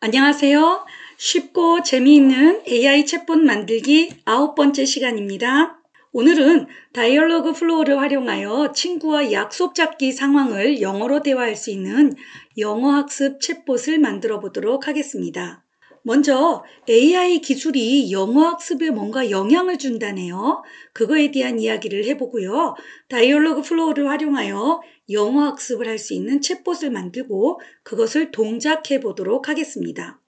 안녕하세요. 쉽고 재미있는 AI 챗봇 만들기 아홉 번째 시간입니다. 오늘은 다이얼로그 플로우를 활용하여 친구와 약속 잡기 상황을 영어로 대화할 수 있는 영어 학습 챗봇을 만들어 보도록 하겠습니다. 먼저 AI 기술이 영어 학습에 뭔가 영향을 준다네요. 그거에 대한 이야기를 해보고요. 다이얼로그 플로우를 활용하여 영어 학습을 할 수 있는 챗봇을 만들고 그것을 동작해 보도록 하겠습니다.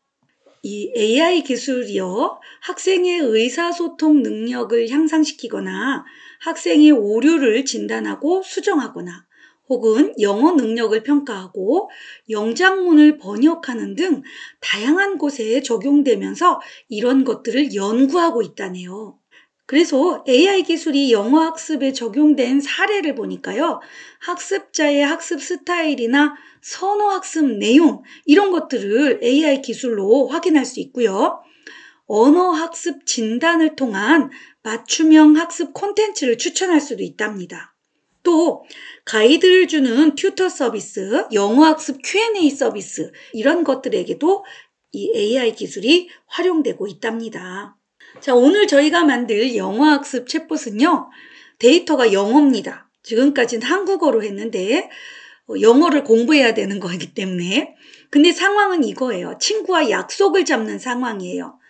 이 AI 기술이요. 학생의 의사소통 능력을 향상시키거나 학생의 오류를 진단하고 수정하거나 혹은 영어 능력을 평가하고 영장문을 번역하는 등 다양한 곳에 적용되면서 이런 것들을 연구하고 있다네요. 그래서 AI 기술이 영어 학습에 적용된 사례를 보니까요. 학습자의 학습 스타일이나 선호 학습 내용 이런 것들을 AI 기술로 확인할 수 있고요. 언어 학습 진단을 통한 맞춤형 학습 콘텐츠를 추천할 수도 있답니다. 또 가이드를 주는 튜터 서비스, 영어학습 Q&A 서비스 이런 것들에게도 이 AI 기술이 활용되고 있답니다. 자, 오늘 저희가 만들 영어학습 챗봇은요. 데이터가 영어입니다. 지금까지는 한국어로 했는데 어, 영어를 공부해야 되는 거이기 때문에 근데 상황은 이거예요. 친구와 약속을 잡는 상황이에요.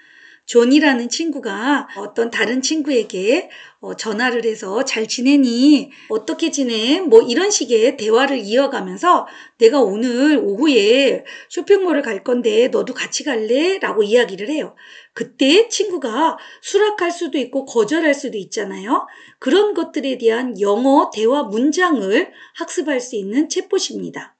존이라는 친구가 어떤 다른 친구에게 어, 전화를 해서 잘 지내니? 어떻게 지내? 뭐 이런 식의 대화를 이어가면서 내가 오늘 오후에 쇼핑몰을 갈 건데 너도 같이 갈래? 라고 이야기를 해요. 그때 친구가 수락할 수도 있고 거절할 수도 있잖아요. 그런 것들에 대한 영어 대화 문장을 학습할 수 있는 챗봇입니다.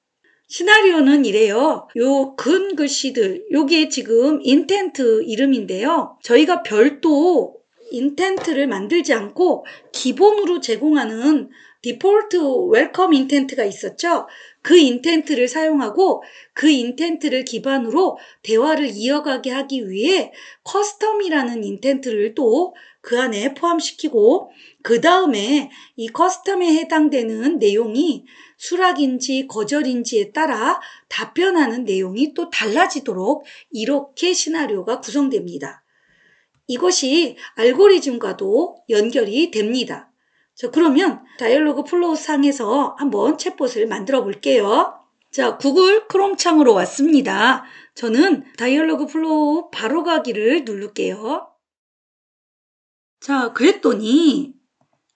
시나리오는 이래요. 요 근 글씨들, 그 요게 지금 인텐트 이름인데요. 저희가 별도 인텐트를 만들지 않고 기본으로 제공하는 디폴트 웰컴 인텐트가 있었죠. 그 인텐트를 사용하고 그 인텐트를 기반으로 대화를 이어가게 하기 위해 커스텀이라는 인텐트를 또 그 안에 포함시키고 그 다음에 이 커스텀에 해당되는 내용이 수락인지 거절인지에 따라 답변하는 내용이 또 달라지도록 이렇게 시나리오가 구성됩니다. 이것이 알고리즘과도 연결이 됩니다. 자, 그러면 다이얼로그 플로우 상에서 한번 챗봇을 만들어 볼게요. 자, 구글 크롬 창으로 왔습니다. 저는 다이얼로그 플로우 바로 가기를 누를게요. 자, 그랬더니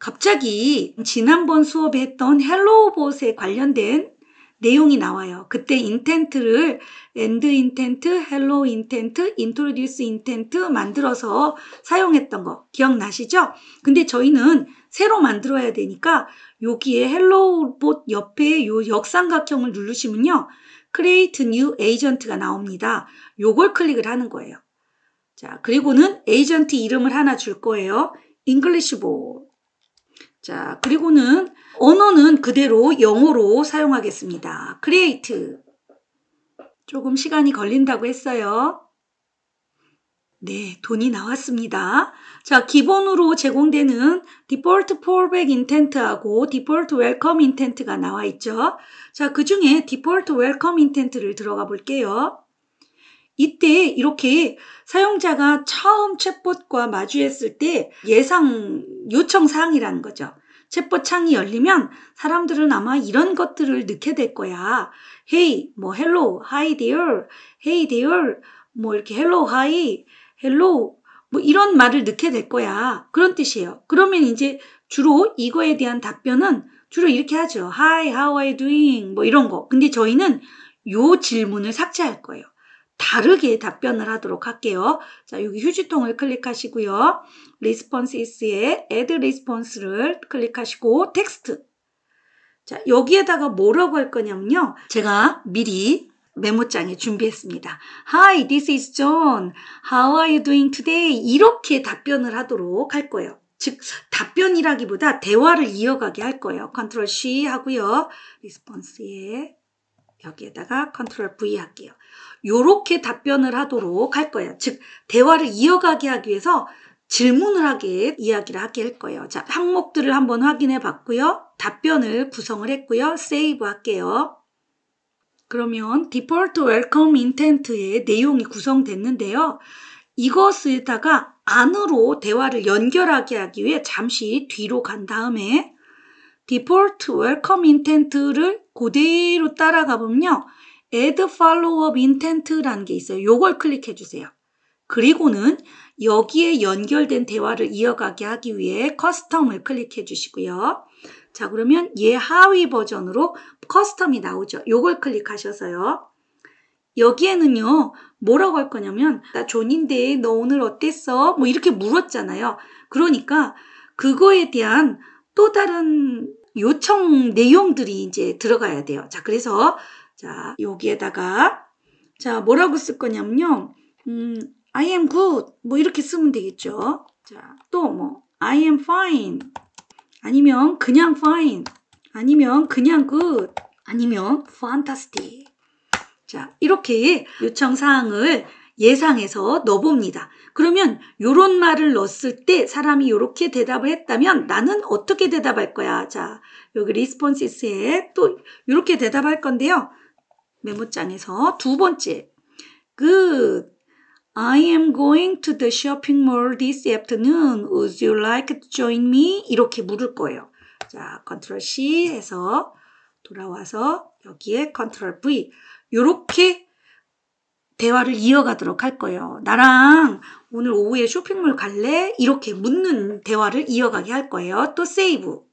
갑자기 지난번 수업에 했던 헬로우봇에 관련된 내용이 나와요. 그때 인텐트를 엔드 인텐트, 헬로 인텐트, 인트로듀스 인텐트 만들어서 사용했던 거 기억나시죠? 근데 저희는 새로 만들어야 되니까 여기에 헬로우 봇 옆에 요 역삼각형을 누르시면요. create new agent가 나옵니다. 요걸 클릭을 하는 거예요. 자, 그리고는 에이전트 이름을 하나 줄 거예요. English b 봇. 자, 그리고는 언어는 그대로 영어로 사용하겠습니다. create. 조금 시간이 걸린다고 했어요. 네, 돈이 나왔습니다. 자, 기본으로 제공되는 default fallback i n t e n t 하고 default welcome i n t e n t 가 나와 있죠. 자, 그 중에 default welcome i n t e n t 를 들어가 볼게요. 이때 이렇게 사용자가 처음 챗봇과 마주했을 때 예상 요청 사항이라는 거죠. 챗봇 창이 열리면 사람들은 아마 이런 것들을 넣게 될 거야. Hey, 뭐 hello, hi dear, hey dear, 뭐 이렇게 hello, hi, hello, 뭐 이런 말을 넣게 될 거야. 그런 뜻이에요. 그러면 이제 주로 이거에 대한 답변은 주로 이렇게 하죠. Hi, how are you doing? 뭐 이런 거. 근데 저희는 요 질문을 삭제할 거예요. 다르게 답변을 하도록 할게요. 자, 여기 휴지통을 클릭하시고요. responses에 add response를 클릭하시고 텍스트. 자, 여기에다가 뭐라고 할 거냐면요. 제가 미리 메모장에 준비했습니다. Hi, this is John. How are you doing today? 이렇게 답변을 하도록 할 거예요. 즉, 답변이라기보다 대화를 이어가게 할 거예요. 컨트롤 C 하고요. 리스폰스에 여기에다가 컨트롤 V 할게요. 요렇게 답변을 하도록 할 거예요. 즉 대화를 이어가게 하기 위해서 질문을 하게 이야기를 하게 할 거예요. 자, 항목들을 한번 확인해 봤고요. 답변을 구성을 했고요. 세이브 할게요. 그러면 Default 디폴트 웰컴 인텐트의 내용이 구성됐는데요. 이것에다가 안으로 대화를 연결하게 하기 위해 잠시 뒤로 간 다음에 Default 디폴트 웰컴 인텐트를 그대로 따라가 보면요. add follow-up intent라는 게 있어요. 이걸 클릭해 주세요. 그리고는 여기에 연결된 대화를 이어가게 하기 위해 커스텀을 클릭해 주시고요. 자 그러면 얘 하위 버전으로 커스텀이 나오죠. 요걸 클릭하셔서요. 여기에는요 뭐라고 할 거냐면 나 존인데 너 오늘 어땠어? 뭐 이렇게 물었잖아요. 그러니까 그거에 대한 또 다른 요청 내용들이 이제 들어가야 돼요. 자 그래서 자, 여기에다가 자, 뭐라고 쓸 거냐면요. 음, I am good 뭐 이렇게 쓰면 되겠죠. 자, 또 뭐 I am fine 아니면 그냥 fine 아니면 그냥 good 아니면 fantastic 자, 이렇게 요청 사항을 예상해서 넣어봅니다. 그러면 요런 말을 넣었을 때 사람이 요렇게 대답을 했다면 나는 어떻게 대답할 거야? 자, 여기 리스폰시스에 또 요렇게 대답할 건데요. 메모장에서 두 번째. Good. I am going to the shopping mall this afternoon. Would you like to join me? 이렇게 물을 거예요. 자, 컨트롤 C 해서 돌아와서 여기에 컨트롤 V. 이렇게 대화를 이어가도록 할 거예요. 나랑 오늘 오후에 쇼핑몰 갈래? 이렇게 묻는 대화를 이어가게 할 거예요. 또 세이브.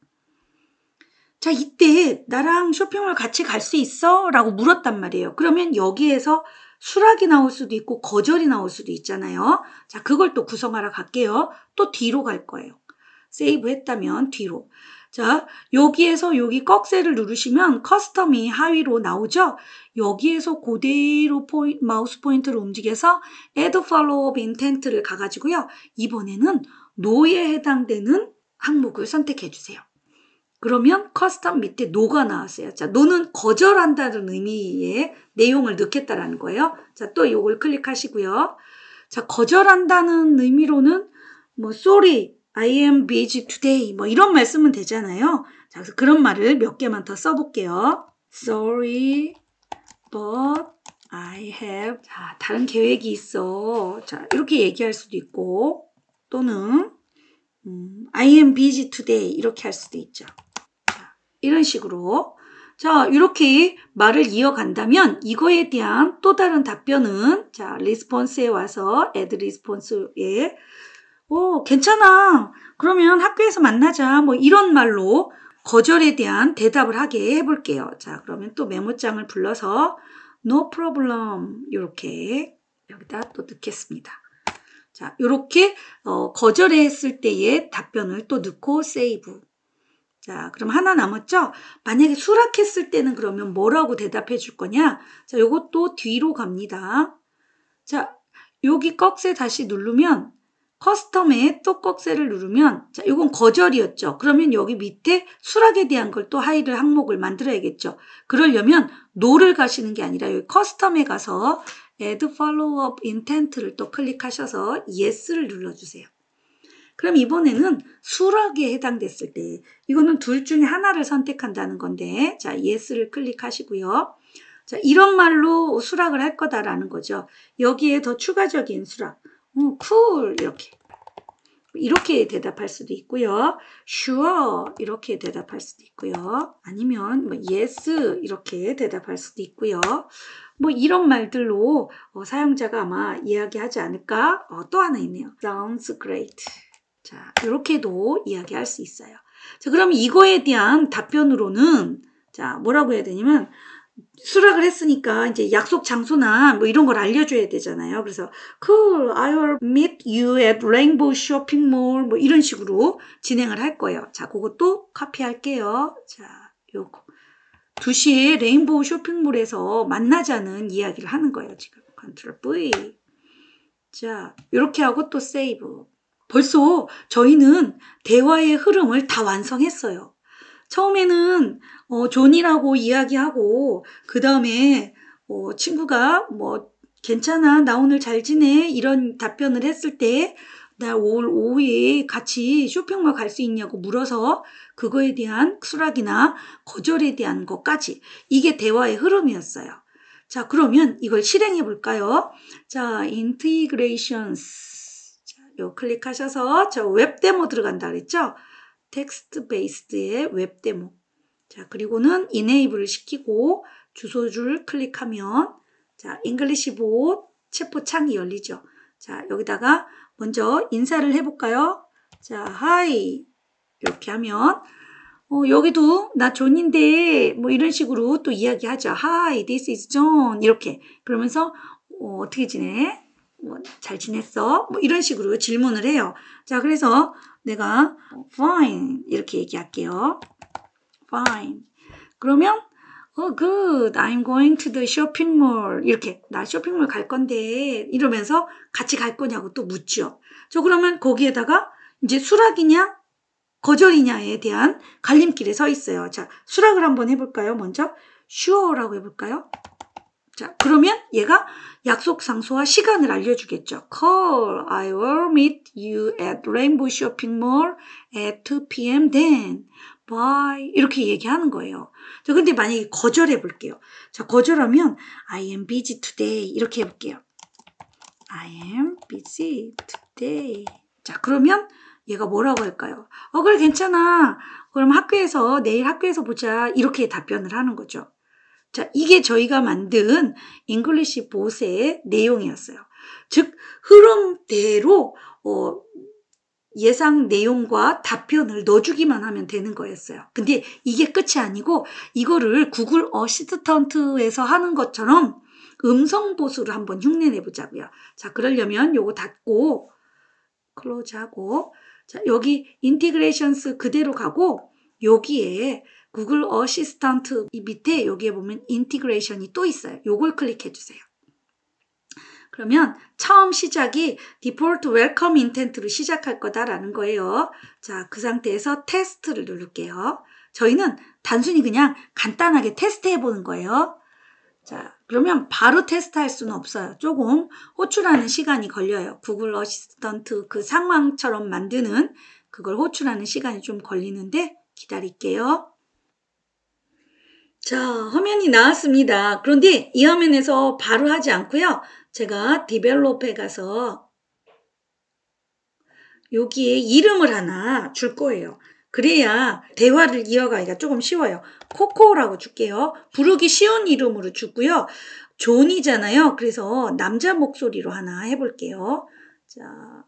자, 이때 나랑 쇼핑몰 같이 갈 수 있어? 라고 물었단 말이에요. 그러면 여기에서 수락이 나올 수도 있고 거절이 나올 수도 있잖아요. 자, 그걸 또 구성하러 갈게요. 또 뒤로 갈 거예요. 세이브 했다면 뒤로. 자, 여기에서 여기 꺽쇠를 누르시면 커스텀이 하위로 나오죠? 여기에서 고대로 포인, 마우스 포인트를 움직여서 add follow up intent를 가가지고요. 이번에는 노에 해당되는 항목을 선택해 주세요. 그러면 커스텀 밑에 노가 나왔어요. 자, 노는 거절한다는 의미의 내용을 넣겠다라는 거예요. 자, 또 이걸 클릭하시고요. 자, 거절한다는 의미로는 뭐 sorry, I am busy today 뭐 이런 말씀은 되잖아요. 자, 그래서 그런 말을 몇 개만 더 써볼게요. Sorry, but I have 자, 다른 계획이 있어. 자, 이렇게 얘기할 수도 있고 또는 음, I am busy today 이렇게 할 수도 있죠. 이런 식으로 자 이렇게 말을 이어간다면 이거에 대한 또 다른 답변은 자 리스폰스에 와서 애드 리스폰스에 오 괜찮아 그러면 학교에서 만나자 뭐 이런 말로 거절에 대한 대답을 하게 해볼게요. 자 그러면 또 메모장을 불러서 no problem 이렇게 여기다 또 넣겠습니다. 자, 이렇게 어, 거절했을 때의 답변을 또 넣고 세이브. 자, 그럼 하나 남았죠? 만약에 수락했을 때는 그러면 뭐라고 대답해 줄 거냐? 자, 요것도 뒤로 갑니다. 자, 여기 꺽쇠 다시 누르면 커스텀에 또 꺽쇠를 누르면 자, 이건 거절이었죠. 그러면 여기 밑에 수락에 대한 걸 또 하이를 항목을 만들어야겠죠. 그러려면 노를 가시는 게 아니라 여기 커스텀에 가서 add follow up intent를 또 클릭하셔서 yes를 눌러주세요. 그럼 이번에는 수락에 해당됐을 때 이거는 둘 중에 하나를 선택한다는 건데 자 yes를 클릭하시고요. 자 이런 말로 수락을 할 거다라는 거죠. 여기에 더 추가적인 수락 음, cool 이렇게 이렇게 대답할 수도 있고요. sure 이렇게 대답할 수도 있고요. 아니면 뭐 yes 이렇게 대답할 수도 있고요. 뭐 이런 말들로 어, 사용자가 아마 이야기하지 않을까 어, 또 하나 있네요. sounds great 자, 이렇게도 이야기할 수 있어요. 자, 그럼 이거에 대한 답변으로는 자, 뭐라고 해야 되냐면 수락을 했으니까 이제 약속 장소나 뭐 이런 걸 알려줘야 되잖아요. 그래서 cool, I'll meet you at Rainbow Shopping Mall 뭐 이런 식으로 진행을 할 거예요. 자, 그것도 카피할게요. 자, 요거 2시에 레인보우 쇼핑몰에서 만나자는 이야기를 하는 거예요. 지금 컨트롤 V. 자, 이렇게 하고 또 세이브. 벌써 저희는 대화의 흐름을 다 완성했어요. 처음에는 어, 존이라고 이야기하고 그 다음에 어, 친구가 뭐 괜찮아 나 오늘 잘 지내 이런 답변을 했을 때나오 오후에 같이 쇼핑몰 갈 수 있냐고 물어서 그거에 대한 수락이나 거절에 대한 것까지 이게 대화의 흐름이었어요. 자 그러면 이걸 실행해 볼까요? 자, i n 그레이션스 요 클릭하셔서 저 웹데모 들어간다 그랬죠? 텍스트 베이스드의 웹데모 자 그리고는 이네이블을 시키고 주소줄 클릭하면 자 잉글리시보 체포 창이 열리죠. 자 여기다가 먼저 인사를 해볼까요? 자 하이 이렇게 하면 어, 여기도 나 존인데 뭐 이런 식으로 또 이야기하죠. 하이, this is John 이렇게 그러면서 어, 어떻게 지내? 뭐, 잘 지냈어? 뭐 이런 식으로 질문을 해요. 자, 그래서 내가 fine 이렇게 얘기할게요. fine. 그러면 oh good. I'm going to the shopping mall. 이렇게 나 쇼핑몰 갈 건데 이러면서 같이 갈 거냐고 또 묻죠. 저 그러면 거기에다가 이제 수락이냐 거절이냐에 대한 갈림길에 서 있어요. 자, 수락을 한번 해 볼까요? 먼저 sure라고 해 볼까요? 자, 그러면 얘가 약속 장소와 시간을 알려주겠죠. Call, I will meet you at Rainbow Shopping Mall at 2 p.m. then. Bye. 이렇게 얘기하는 거예요. 자, 근데 만약에 거절해 볼게요. 자, 거절하면 I am busy today. 이렇게 해볼게요. I am busy today. 자, 그러면 얘가 뭐라고 할까요? 어, 그래, 괜찮아. 그럼 학교에서, 내일 학교에서 보자. 이렇게 답변을 하는 거죠. 자, 이게 저희가 만든 잉글리시 보세의 내용이었어요. 즉, 흐름대로 어, 예상 내용과 답변을 넣어주기만 하면 되는 거였어요. 근데 이게 끝이 아니고 이거를 구글 어시스턴트에서 하는 것처럼 음성 보수를 한번 흉내내 보자고요. 자, 그러려면 요거 닫고 클로즈하고 자, 여기 인티그레이션스 그대로 가고 여기에 구글 어시스턴트 이 밑에 여기에 보면 인티그레이션이 또 있어요. 요걸 클릭해 주세요. 그러면 처음 시작이 디폴트 웰컴 인텐트로 시작할 거다라는 거예요. 자, 그 상태에서 테스트를 누를게요. 저희는 단순히 그냥 간단하게 테스트해 보는 거예요. 자, 그러면 바로 테스트할 수는 없어요. 조금 호출하는 시간이 걸려요. 구글 어시스턴트 그 상황처럼 만드는 그걸 호출하는 시간이 좀 걸리는데 기다릴게요. 자, 화면이 나왔습니다. 그런데 이 화면에서 바로 하지 않고요. 제가 디벨롭에 가서 여기에 이름을 하나 줄 거예요. 그래야 대화를 이어가기가 조금 쉬워요. 코코라고 줄게요. 부르기 쉬운 이름으로 주고요. 존이잖아요. 그래서 남자 목소리로 하나 해볼게요. 자,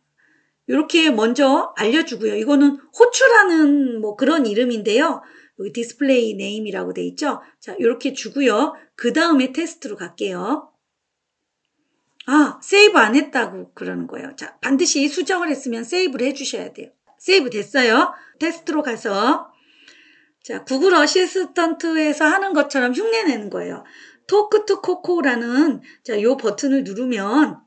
이렇게 먼저 알려주고요. 이거는 호출하는 뭐 그런 이름인데요. 여기 디스플레이 네임이라고 돼 있죠? 자, 이렇게 주고요. 그 다음에 테스트로 갈게요. 아, 세이브 안 했다고 그러는 거예요. 자, 반드시 수정을 했으면 세이브를 해주셔야 돼요. 세이브 됐어요. 테스트로 가서 자, 구글 어시스턴트에서 하는 것처럼 흉내내는 거예요. 토크 투 코코라는 자, 이 버튼을 누르면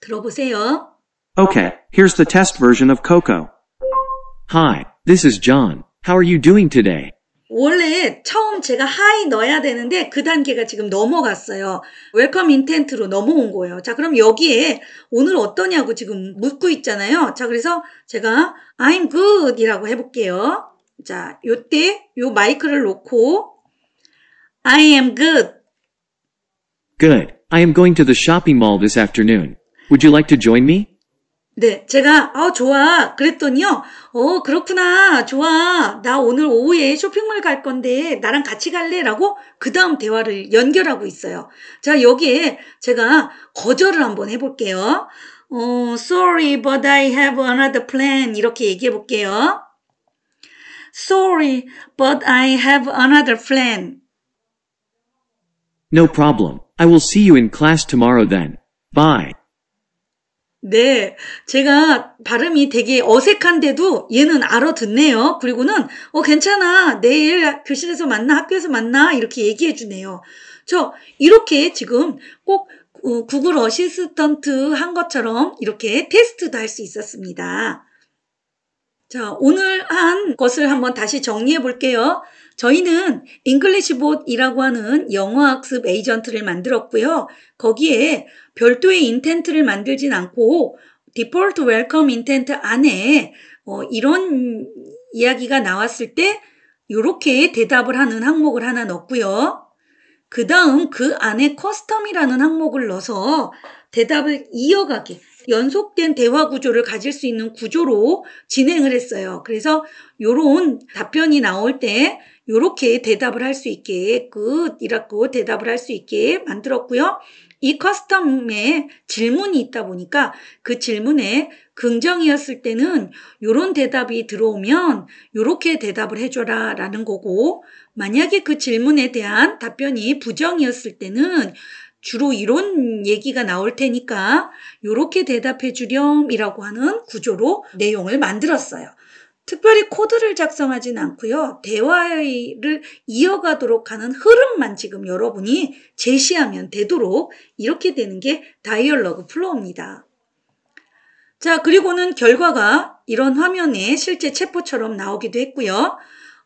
들어보세요. Okay, here's the test version of Coco. Hi, this is John. How are you doing today? 원래 처음 제가 하이 넣어야 되는데 그 단계가 지금 넘어갔어요. 웰컴 인텐트로 넘어온 거예요. 자, 그럼 여기에 오늘 어떠냐고 지금 묻고 있잖아요. 자, 그래서 제가 I'm good 이라고 해볼게요. 자, 요때 요 마이크를 놓고 I am good. Good. I am going to the shopping mall this afternoon. Would you like to join me? 네, 제가 어 좋아 그랬더니요. 어 그렇구나 좋아 나 오늘 오후에 쇼핑몰 갈 건데 나랑 같이 갈래라고 그 다음 대화를 연결하고 있어요. 자 여기에 제가 거절을 한번 해볼게요. 어 sorry but I have another plan 이렇게 얘기해 볼게요. Sorry but I have another plan. No problem. I will see you in class tomorrow then. Bye. 네, 제가 발음이 되게 어색한데도 얘는 알아듣네요. 그리고는 어 괜찮아 내일 교실에서 만나 학교에서 만나 이렇게 얘기해 주네요. 저 이렇게 지금 꼭 어, 구글 어시스턴트 한 것처럼 이렇게 테스트도 할 수 있었습니다. 자, 오늘 한 것을 한번 다시 정리해 볼게요. 저희는 잉글리시봇이라고 하는 영어학습 에이전트를 만들었고요. 거기에 별도의 인텐트를 만들진 않고 디폴트 웰컴 인텐트 안에 어, 이런 이야기가 나왔을 때 이렇게 대답을 하는 항목을 하나 넣고요. 그 다음 그 안에 커스텀이라는 항목을 넣어서 대답을 이어가게 연속된 대화 구조를 가질 수 있는 구조로 진행을 했어요. 그래서 이런 답변이 나올 때 이렇게 대답을 할 수 있게 끝 이라고 대답을 할 수 있게 만들었고요. 이 커스텀에 질문이 있다 보니까 그 질문에 긍정이었을 때는 이런 대답이 들어오면 이렇게 대답을 해줘라 라는 거고 만약에 그 질문에 대한 답변이 부정이었을 때는 주로 이런 얘기가 나올 테니까 이렇게 대답해 주렴이라고 하는 구조로 내용을 만들었어요. 특별히 코드를 작성하진 않고요. 대화를 이어가도록 하는 흐름만 지금 여러분이 제시하면 되도록 이렇게 되는 게 다이얼러그 플로우입니다. 자, 그리고는 결과가 이런 화면에 실제 체포처럼 나오기도 했고요.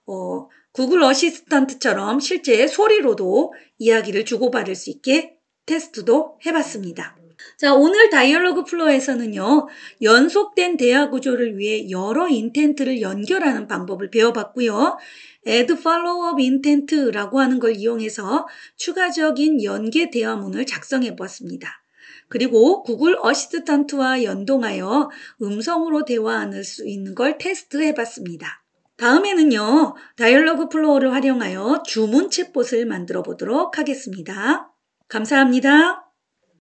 어, 구글 어시스턴트처럼 실제 소리로도 이야기를 주고받을 수 있게 테스트도 해봤습니다. 자, 오늘 다이얼로그 플로어에서는요, 연속된 대화 구조를 위해 여러 인텐트를 연결하는 방법을 배워봤고요. add follow-up intent라고 하는 걸 이용해서 추가적인 연계 대화문을 작성해 보았습니다. 그리고 구글 어시스턴트와 연동하여 음성으로 대화할수 있는 걸 테스트해 봤습니다. 다음에는요, 다이얼로그 플로어를 활용하여 주문 챗봇을 만들어 보도록 하겠습니다. 감사합니다.